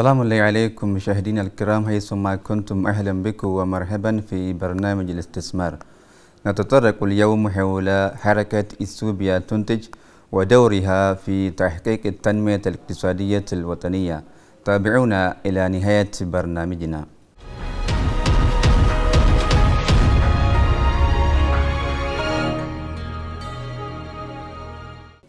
السلام عليكم مشاهدينا الكرام حيثما كنتم أهلا بكم ومرحبا في برنامج الاستثمار نتطرق اليوم حول حركة إثيوبيا تنتج ودورها في تحقيق التنمية الاقتصادية الوطنية تابعونا إلى نهاية برنامجنا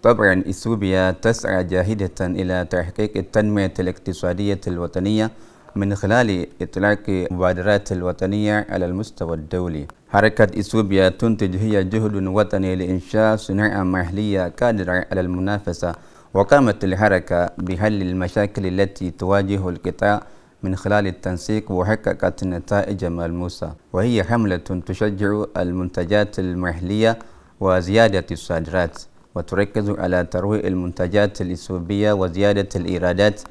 طبعا إثيوبيا تسعى جاهدة إلى تحقيق التنمية الاقتصادية الوطنية من خلال إطلاق مبادرات الوطنية على المستوى الدولي حركة إثيوبيا تنتج هي جهد وطني لإنشاء صناعة محلية قادرة على المنافسة وقامت الحركة بحل المشاكل التي تواجه القطاع من خلال التنسيق وحققت نتائج ملموسة وهي حملة تشجع المنتجات المحلية وزيادة الصادرات وتركز على ترويع المنتجات الإثيوبية وزيادة الإيرادات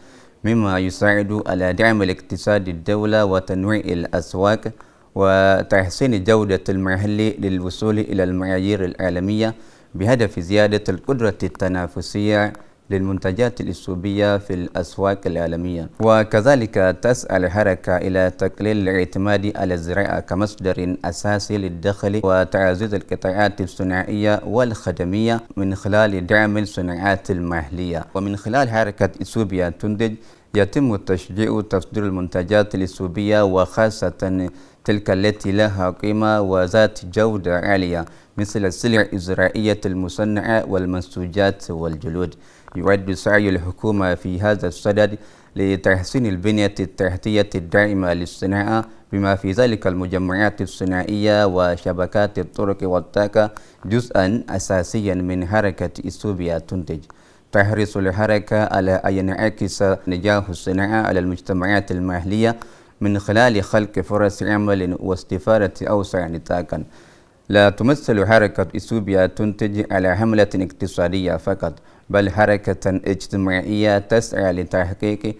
مما يساعد على دعم الاقتصاد الدولة وتنويع الأسواق وتحسين جودة المحل للوصول إلى المعايير العالمية بهدف زيادة القدرة التنافسية للمنتجات الإثيوبية في الأسواق العالمية وكذلك تسعى الحركة إلى تقليل الاعتماد على الزراعة كمصدر أساسي للدخل وتعزيز القطاعات الصناعية والخدمية من خلال دعم الصناعات المحلية ومن خلال حركة إثيوبيا تنتج يتم تشجيع تصدير المنتجات الإثيوبية وخاصة تلك التي لها قيمة وذات جودة عالية مثل السلع الزراعية المصنعة والمنسوجات والجلود يعد سعي الحكومة في هذا الصدد لتحسين البنية التحتية الدائمة للصناعة بما في ذلك المجمعات الصناعية وشبكات الطرق والطاقة جزءا أساسيا من حركة إثيوبيا تنتج تحرص الحركة على أن ينعكس نجاح الصناعة على المجتمعات المحلية من خلال خلق فرص عمل واستفادة أوسع نطاقا لا تمثل حركة إثيوبيا تنتج على حملة اقتصادية فقط بل حركة اجتماعية تسعى لتحقيق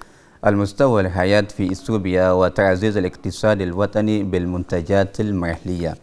المستوى الحياة في إثيوبيا وتعزيز الاقتصاد الوطني بالمنتجات المحلية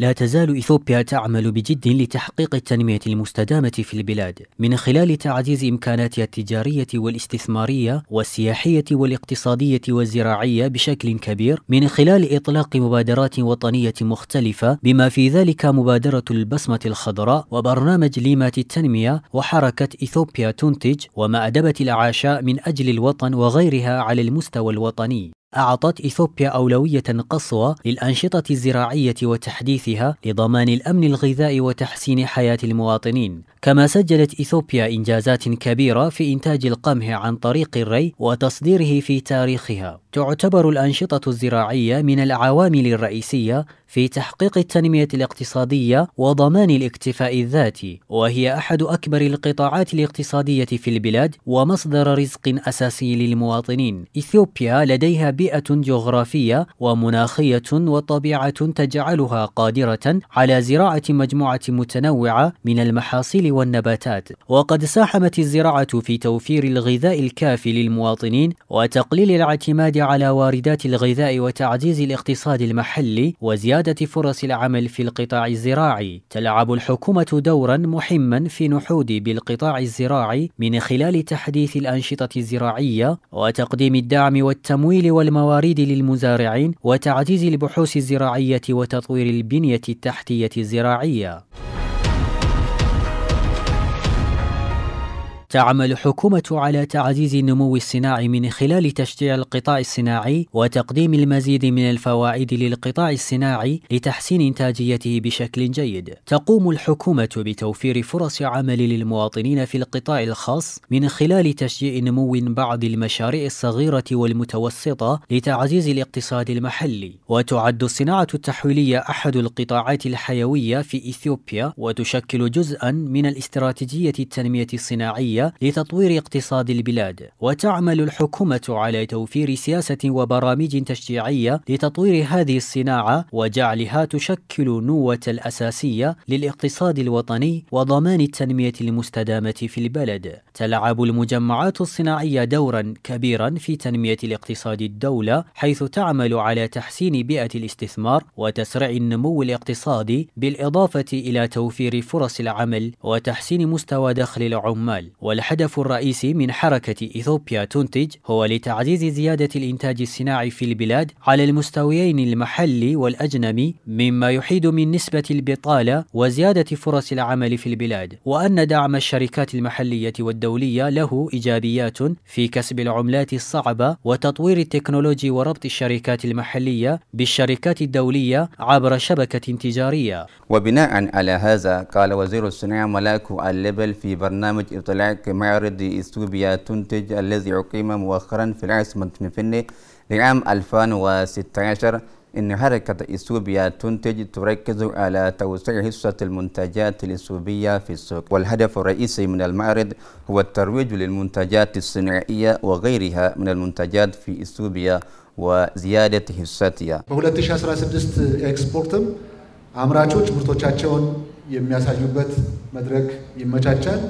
لا تزال إثيوبيا تعمل بجد لتحقيق التنمية المستدامة في البلاد من خلال تعزيز إمكاناتها التجارية والاستثمارية والسياحية والاقتصادية والزراعية بشكل كبير من خلال إطلاق مبادرات وطنية مختلفة بما في ذلك مبادرة البصمة الخضراء وبرنامج ليمات التنمية وحركة إثيوبيا تنتج ومأدبة العشاء من أجل الوطن وغيرها على المستوى الوطني أعطت إثيوبيا أولوية قصوى للأنشطة الزراعية وتحديثها لضمان الأمن الغذائي وتحسين حياة المواطنين، كما سجلت إثيوبيا إنجازات كبيرة في إنتاج القمح عن طريق الري وتصديره في تاريخها. تعتبر الأنشطة الزراعية من العوامل الرئيسية في تحقيق التنمية الاقتصادية وضمان الاكتفاء الذاتي، وهي أحد أكبر القطاعات الاقتصادية في البلاد ومصدر رزق أساسي للمواطنين. إثيوبيا لديها بيئة جغرافية ومناخية وطبيعة تجعلها قادرة على زراعة مجموعة متنوعة من المحاصيل والنباتات، وقد ساهمت الزراعة في توفير الغذاء الكافي للمواطنين وتقليل الاعتماد على واردات الغذاء وتعزيز الاقتصاد المحلي وزيادة فرص العمل في القطاع الزراعي. تلعب الحكومة دورا مهما في نحود بالقطاع الزراعي من خلال تحديث الأنشطة الزراعية وتقديم الدعم والتمويل والموارد للمزارعين وتعزيز البحوث الزراعية وتطوير البنية التحتية الزراعية. تعمل الحكومة على تعزيز النمو الصناعي من خلال تشجيع القطاع الصناعي وتقديم المزيد من الفوائد للقطاع الصناعي لتحسين إنتاجيته بشكل جيد. تقوم الحكومة بتوفير فرص عمل للمواطنين في القطاع الخاص من خلال تشجيع نمو بعض المشاريع الصغيرة والمتوسطة لتعزيز الاقتصاد المحلي. وتعد الصناعة التحويلية أحد القطاعات الحيوية في إثيوبيا وتشكل جزءا من الاستراتيجية التنمية الصناعية لتطوير اقتصاد البلاد وتعمل الحكومة على توفير سياسة وبرامج تشجيعية لتطوير هذه الصناعة وجعلها تشكل نوة الأساسية للاقتصاد الوطني وضمان التنمية المستدامة في البلد تلعب المجمعات الصناعية دورا كبيرا في تنمية الاقتصاد الدولة حيث تعمل على تحسين بيئة الاستثمار وتسريع النمو الاقتصادي بالإضافة إلى توفير فرص العمل وتحسين مستوى دخل العمال والهدف الرئيسي من حركة إثيوبيا تنتج هو لتعزيز زيادة الإنتاج الصناعي في البلاد على المستويين المحلي والأجنبي مما يحيد من نسبة البطالة وزيادة فرص العمل في البلاد وأن دعم الشركات المحلية والدولية له إيجابيات في كسب العملات الصعبة وتطوير التكنولوجي وربط الشركات المحلية بالشركات الدولية عبر شبكة تجارية وبناء على هذا قال وزير الصناعة ملاكو الليبل في برنامج إطلاع هناك معرض إثيوبيا تنتج الذي أقيم مؤخرا في العاصمة فنفنة لعام 2016 إن حركة إثيوبيا تنتج تركز على توسيع حصة المنتجات الإثيوبية في السوق والهدف الرئيسي من المعرض هو الترويج للمنتجات الصناعية وغيرها من المنتجات في إثيوبيا وزيادة حصتها በ2016 ኤክስፖርትም አምራቾች ምርቶቻቸውን የሚያሳዩበት مدرك ይመቻቻል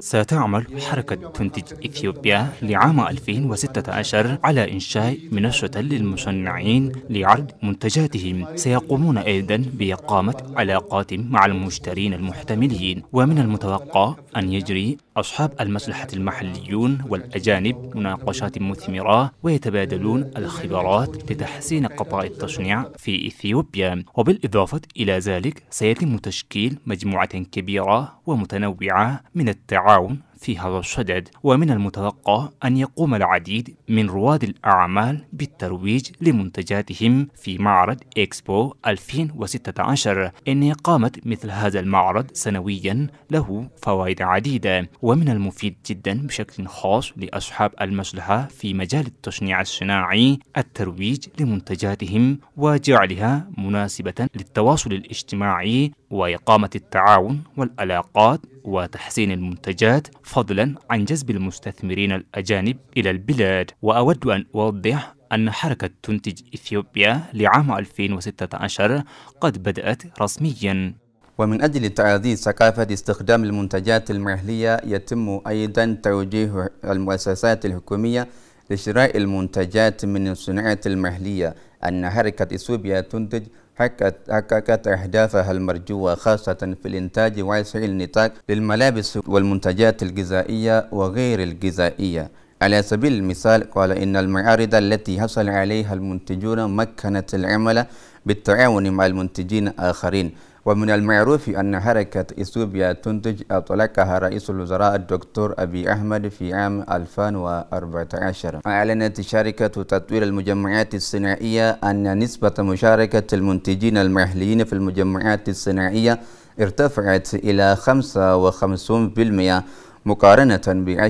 ستعمل حركة تنتج إثيوبيا لعام 2016 على إنشاء منشة للمصنعين لعرض منتجاتهم سيقومون أيضا بإقامة علاقات مع المشترين المحتملين ومن المتوقع أن يجري أصحاب المصلحة المحليون والأجانب مناقشات مثمرة ويتبادلون الخبرات لتحسين قطاع التصنيع في إثيوبيا وبالإضافة إلى ذلك سيتم تشكيل مجموعة كبيرة ومتنوعة من التعاون في هذا الصدد ومن المتوقع أن يقوم العديد من رواد الأعمال بالترويج لمنتجاتهم في معرض إكسبو 2016 إن إقامة مثل هذا المعرض سنويا له فوائد عديدة ومن المفيد جدا بشكل خاص لأصحاب المصلحة في مجال التصنيع الصناعي الترويج لمنتجاتهم وجعلها مناسبة للتواصل الاجتماعي وإقامة التعاون والعلاقات وتحسين المنتجات فضلا عن جذب المستثمرين الأجانب إلى البلاد وأود أن أوضح أن حركة تنتج إثيوبيا لعام 2016 قد بدأت رسمياً ومن أجل تعزيز ثقافة استخدام المنتجات المحلية يتم أيضا توجيه المؤسسات الحكومية لشراء المنتجات من الصناعات المحلية أن حركة إثيوبيا تنتج حققت أهدافها المرجوة خاصة في الإنتاج واسع النطاق للملابس والمنتجات الغذائية وغير الغذائية على سبيل المثال قال إن المعارض التي حصل عليها المنتجون مكنت العمل بالتعاون مع المنتجين آخرين ومن المعروف أن حركة إثيوبيا تنتج أطلقها رئيس الوزراء الدكتور أبي أحمد في عام 2014 أعلنت شركة تطوير المجمعات الصناعية أن نسبة مشاركة المنتجين المحليين في المجمعات الصناعية ارتفعت إلى 55% مقارنة ب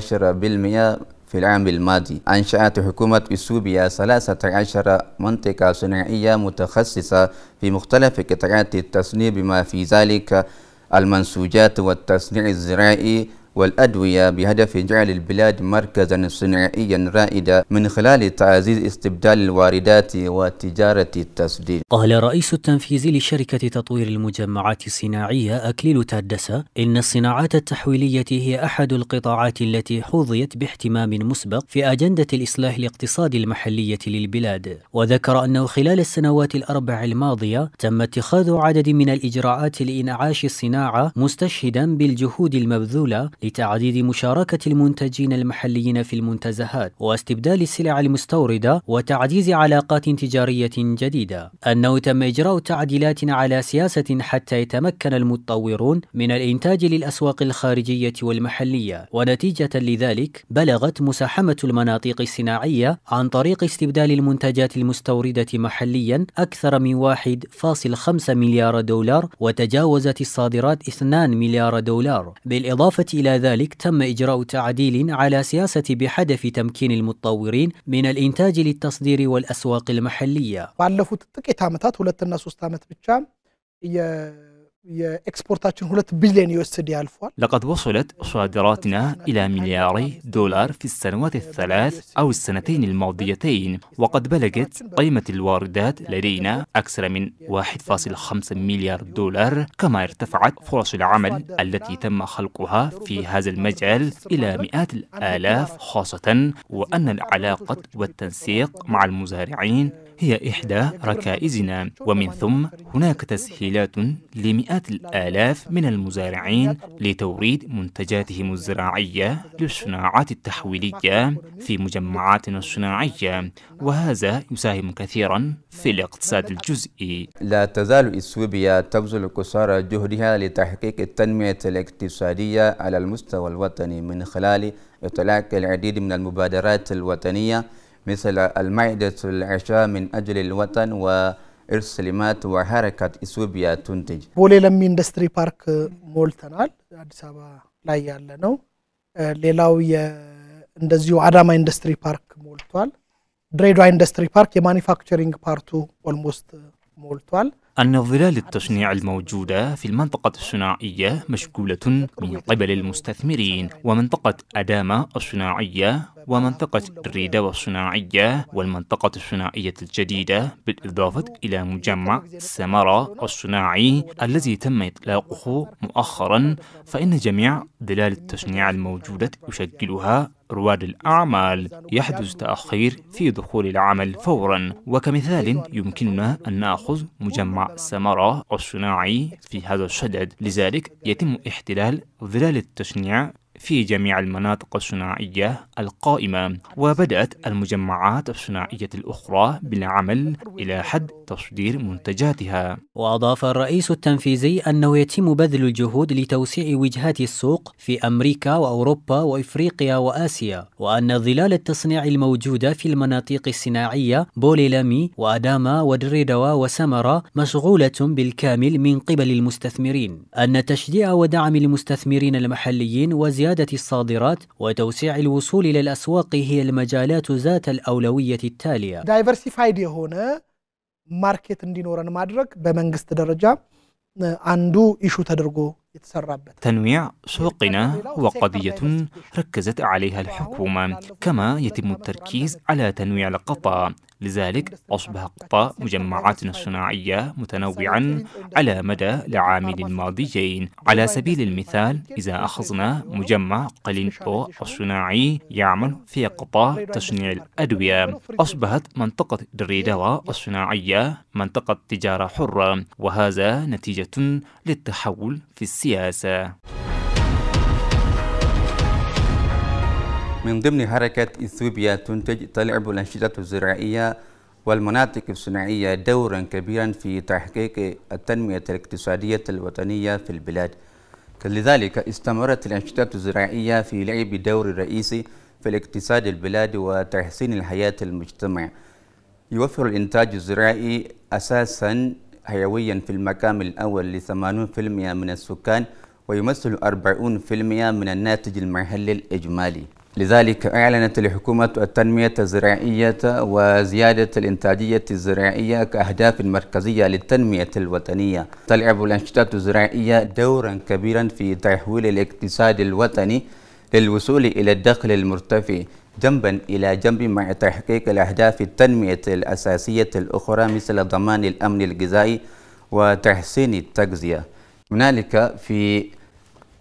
10% في العام الماضي أنشأت حكومة إثيوبيا 13 منطقة صناعية متخصصة في مختلف قطاعات التصنيع بما في ذلك المنسوجات والتصنيع الزراعي والأدوية بهدف جعل البلاد مركزا صناعيا رائدا من خلال تعزيز استبدال الواردات وتجارة التسديد قال رئيس التنفيذي لشركة تطوير المجمعات الصناعية أكليل تادسة إن الصناعات التحويلية هي أحد القطاعات التي حظيت باهتمام مسبق في أجندة الإصلاح الاقتصادي المحلية للبلاد وذكر أنه خلال السنوات الأربع الماضية تم اتخاذ عدد من الإجراءات لإنعاش الصناعة مستشهدا بالجهود المبذولة لتعديد مشاركة المنتجين المحليين في المنتزهات واستبدال السلع المستوردة وتعزيز علاقات تجارية جديدة أنه تم إجراء تعديلات على سياسة حتى يتمكن المتطورون من الإنتاج للأسواق الخارجية والمحلية ونتيجة لذلك بلغت مساحمة المناطق الصناعية عن طريق استبدال المنتجات المستوردة محليا أكثر من 1.5 مليار دولار وتجاوزت الصادرات 2 مليار دولار بالإضافة إلى ذلك تم إجراء تعديل على سياسة بحدف تمكين المتطورين من الإنتاج للتصدير والأسواق المحلية. لقد وصلت صادراتنا إلى ملياري دولار في السنوات الثلاث أو السنتين الماضيتين وقد بلغت قيمة الواردات لدينا أكثر من 1.5 مليار دولار كما ارتفعت فرص العمل التي تم خلقها في هذا المجال إلى مئات الآلاف خاصة وأن العلاقة والتنسيق مع المزارعين هي إحدى ركائزنا ومن ثم هناك تسهيلات لمئات الآلاف من المزارعين لتوريد منتجاتهم الزراعية للصناعات التحويلية في مجمعاتنا الصناعية وهذا يساهم كثيرا في الاقتصاد الجزئي لا تزال إثيوبيا تبذل قصارى جهدها لتحقيق التنمية الاقتصادية على المستوى الوطني من خلال إطلاق العديد من المبادرات الوطنية مثل المعدة العشاء من أجل الوطن و ارسلمات وحركة إثيوبيا تنتج. بولي لم إندستري بارك مول تنال أدسابا لا يعلنو ليلاو يا عدم إندستري بارك مول توال دريدوا إندستري بارك يا بارتو أولموست مول توال أن الظلال التصنيع الموجودة في المنطقة الصناعية مشكولة من قبل المستثمرين ومنطقة أدامة الصناعية ومنطقة الريدة الصناعية والمنطقة الصناعية الجديدة بالإضافة إلى مجمع السمرة الصناعي الذي تم إطلاقه مؤخرا فإن جميع ظلال التصنيع الموجودة يشكلها رواد الأعمال يحدث تأخير في دخول العمل فورا وكمثال يمكننا أن نأخذ مجمع الثمرة الصناعي في هذا الشدد لذلك يتم احتلال ظلال التشنيع في جميع المناطق الصناعية القائمة وبدأت المجمعات الصناعية الأخرى بالعمل إلى حد تصدير منتجاتها وأضاف الرئيس التنفيذي أنه يتم بذل الجهود لتوسيع وجهات السوق في أمريكا وأوروبا وإفريقيا وآسيا وأن ظلال التصنيع الموجودة في المناطق الصناعية بوليلامي وأداما ودريدوا وسمرة مشغولة بالكامل من قبل المستثمرين أن تشجيع ودعم المستثمرين المحليين وزيادة زيادة الصادرات وتوسيع الوصول إلى الأسواق هي المجالات ذات الأولوية التالية هنا ماركت آه، تنويع سوقنا هو قضية ركزت عليها الحكومة كما يتم التركيز على تنويع القطاع لذلك أصبح قطاع مجمعاتنا الصناعية متنوعا على مدى العامين الماضيين على سبيل المثال إذا أخذنا مجمع قلينتو الصناعي يعمل في قطاع تصنيع الأدوية أصبحت منطقة دريدوا الصناعية منطقة تجارة حرة وهذا نتيجة للتحول في السياسة من ضمن حركة إثيوبيا تنتج تلعب الأنشطة الزراعية والمناطق الصناعية دورا كبيرا في تحقيق التنمية الاقتصادية الوطنية في البلاد لذلك استمرت الأنشطة الزراعية في لعب دور رئيسي في الاقتصاد البلاد وتحسين الحياة المجتمع يوفر الإنتاج الزراعي أساسا حيويا في المقام الأول لثمانون في المئة من السكان ويمثل أربعون في المئة من الناتج المحلي الإجمالي لذلك أعلنت الحكومة التنمية الزراعية وزيادة الإنتاجية الزراعية كأهداف مركزية للتنمية الوطنية تلعب الأنشطة الزراعية دورا كبيرا في تحويل الاقتصاد الوطني للوصول إلى الدخل المرتفع جنبا إلى جنب مع تحقيق الأهداف التنمية الأساسية الأخرى مثل ضمان الأمن الغذائي وتحسين التغذية هنالك في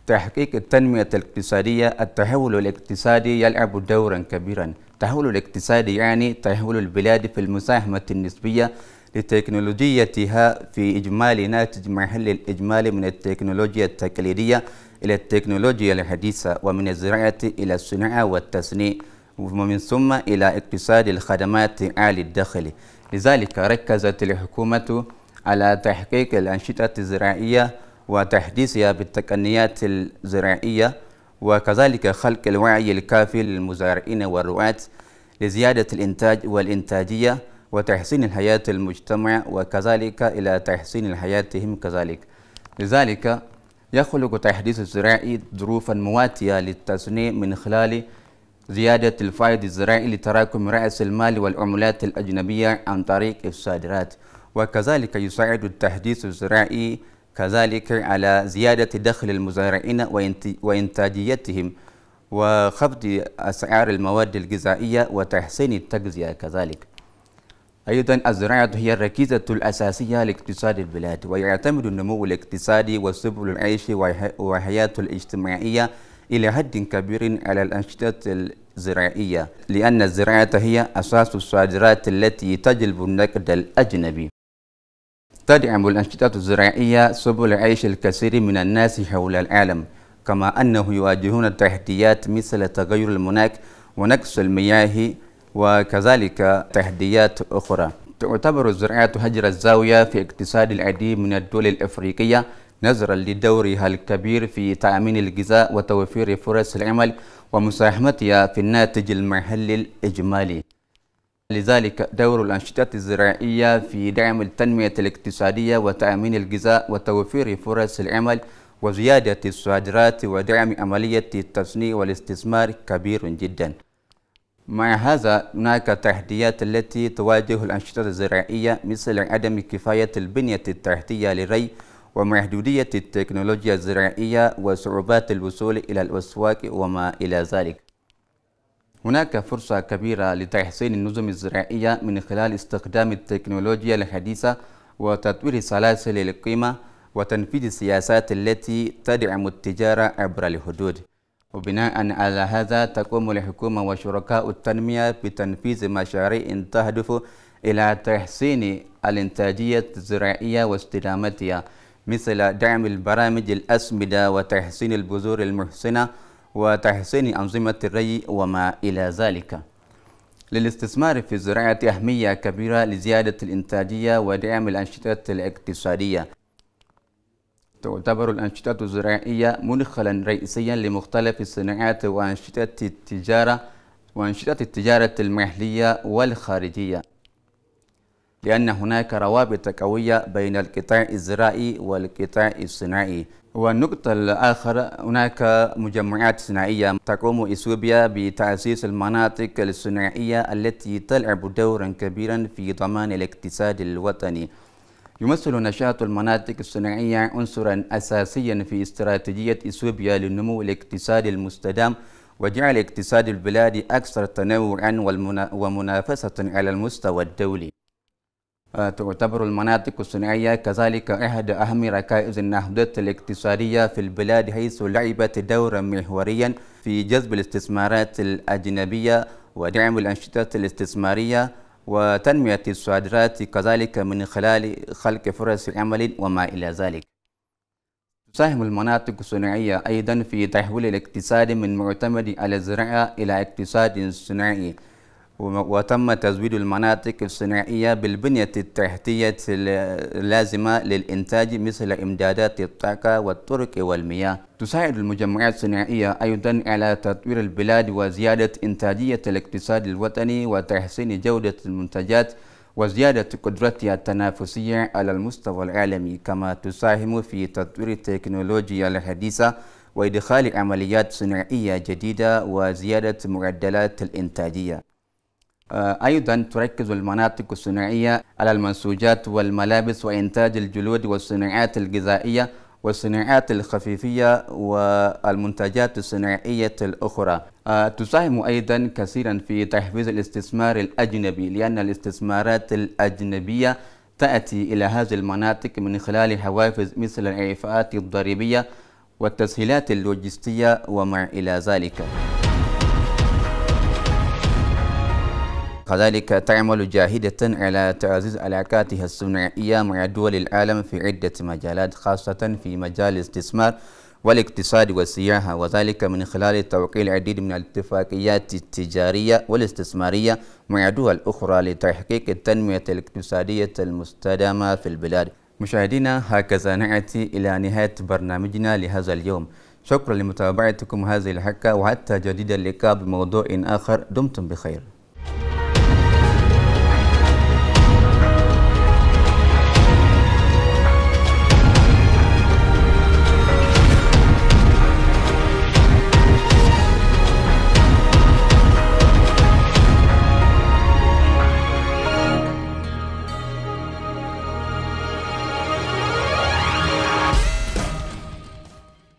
تحقيق التنمية الاقتصادية التحول الاقتصادي يلعب دورا كبيرا التحول الاقتصادي يعني تحول البلاد في المساهمة النسبية لتكنولوجيتها في إجمالي ناتج محل الإجمالي من التكنولوجيا التقليدية إلى التكنولوجيا الحديثة ومن الزراعة إلى الصناعة والتصنيع ومن ثم إلى اقتصاد الخدمات عالي الدخل لذلك ركزت الحكومة على تحقيق الأنشطة الزراعية وتحديثها بالتقنيات الزراعية وكذلك خلق الوعي الكافي للمزارعين والرعاة لزيادة الإنتاج والإنتاجية وتحسين الحياة المجتمع وكذلك إلى تحسين حياتهم كذلك لذلك يخلق تحديث الزراعي ظروفا مواتية للتصنيع من خلال زيادة الفائض الزراعي لتراكم رأس المال والعملات الأجنبية عن طريق الصادرات وكذلك يساعد التحديث الزراعي كذلك على زيادة دخل المزارعين وإنتاجيتهم وخفض أسعار المواد الغذائية وتحسين التغذية كذلك أيضا الزراعة هي الركيزة الأساسية لاقتصاد البلاد ويعتمد النمو الاقتصادي وسبل العيش وحياة الاجتماعية إلى حد كبير على الأنشطة الزراعية لأن الزراعة هي أساس الصادرات التي تجلب النقد الأجنبي تدعم الأنشطة الزراعية سبل عيش الكثير من الناس حول العالم كما أنه يواجهون تحديات مثل تغير المناخ ونقص المياه وكذلك تحديات أخرى تعتبر الزراعة هجر الزاوية في اقتصاد العديد من الدول الأفريقية نظرا لدورها الكبير في تأمين الغذاء وتوفير فرص العمل ومساهمتها في الناتج المحلي الإجمالي لذلك دور الأنشطة الزراعية في دعم التنمية الاقتصادية وتأمين الغذاء وتوفير فرص العمل وزيادة الصادرات ودعم عملية التصنيع والاستثمار كبير جدا مع هذا هناك تحديات التي تواجه الأنشطة الزراعية مثل عدم كفاية البنية التحتية للري ومحدودية التكنولوجيا الزراعية وصعوبات الوصول إلى الأسواق وما إلى ذلك هناك فرصة كبيرة لتحسين النظم الزراعية من خلال استخدام التكنولوجيا الحديثة وتطوير سلاسل القيمة وتنفيذ السياسات التي تدعم التجارة عبر الحدود وبناء على هذا تقوم الحكومة وشركاء التنمية بتنفيذ مشاريع تهدف إلى تحسين الإنتاجية الزراعية واستدامتها مثل دعم البرامج الأسمدة وتحسين البذور المحسنة وتحسين أنظمة الري وما إلى ذلك للاستثمار في الزراعة أهمية كبيرة لزيادة الإنتاجية ودعم الأنشطة الاقتصادية تعتبر الأنشطة الزراعية مدخلا رئيسيا لمختلف الصناعات وأنشطة التجارة وأنشطة التجارة المحلية والخارجية لأن هناك روابط قوية بين القطاع الزراعي والقطاع الصناعي والنقطة الآخر هناك مجمعات صناعية تقوم إثيوبيا بتأسيس المناطق الصناعية التي تلعب دورا كبيرا في ضمان الاقتصاد الوطني يمثل نشاط المناطق الصناعية عنصرا أساسيا في استراتيجية إثيوبيا للنمو الاقتصادي المستدام وجعل اقتصاد البلاد أكثر تنوعا ومنافسة على المستوى الدولي آه، تعتبر المناطق الصناعية كذلك أحد أهم ركائز النهضة الاقتصادية في البلاد حيث لعبت دورا محوريا في جذب الاستثمارات الأجنبية ودعم الأنشطة الاستثمارية وتنمية الصادرات كذلك من خلال خلق فرص عمل وما إلى ذلك تساهم المناطق الصناعية أيضا في تحويل الاقتصاد من معتمد على الزراعة إلى اقتصاد صناعي وتم تزويد المناطق الصناعية بالبنية التحتية اللازمة للإنتاج مثل إمدادات الطاقة والطرق والمياه تساعد المجمعات الصناعية أيضا على تطوير البلاد وزيادة إنتاجية الاقتصاد الوطني وتحسين جودة المنتجات وزيادة قدرتها التنافسية على المستوى العالمي كما تساهم في تطوير التكنولوجيا الحديثة وإدخال عمليات صناعية جديدة وزيادة معدلات الإنتاجية آه، أيضا تركز المناطق الصناعية على المنسوجات والملابس وإنتاج الجلود والصناعات الغذائية والصناعات الخفيفية والمنتجات الصناعية الأخرى آه، تساهم أيضا كثيرا في تحفيز الاستثمار الأجنبي لأن الاستثمارات الأجنبية تأتي إلى هذه المناطق من خلال حوافز مثل الإعفاءات الضريبية والتسهيلات اللوجستية وما إلى ذلك كذلك تعمل جاهدة على تعزيز علاقاتها الصناعية مع دول العالم في عدة مجالات خاصة في مجال الاستثمار والاقتصاد والسياحة وذلك من خلال توقيع العديد من الاتفاقيات التجارية والاستثمارية مع دول أخرى لتحقيق التنمية الاقتصادية المستدامة في البلاد مشاهدينا هكذا نأتي إلى نهاية برنامجنا لهذا اليوم شكرا لمتابعتكم هذه الحلقة وحتى جديد اللقاء بموضوع آخر دمتم بخير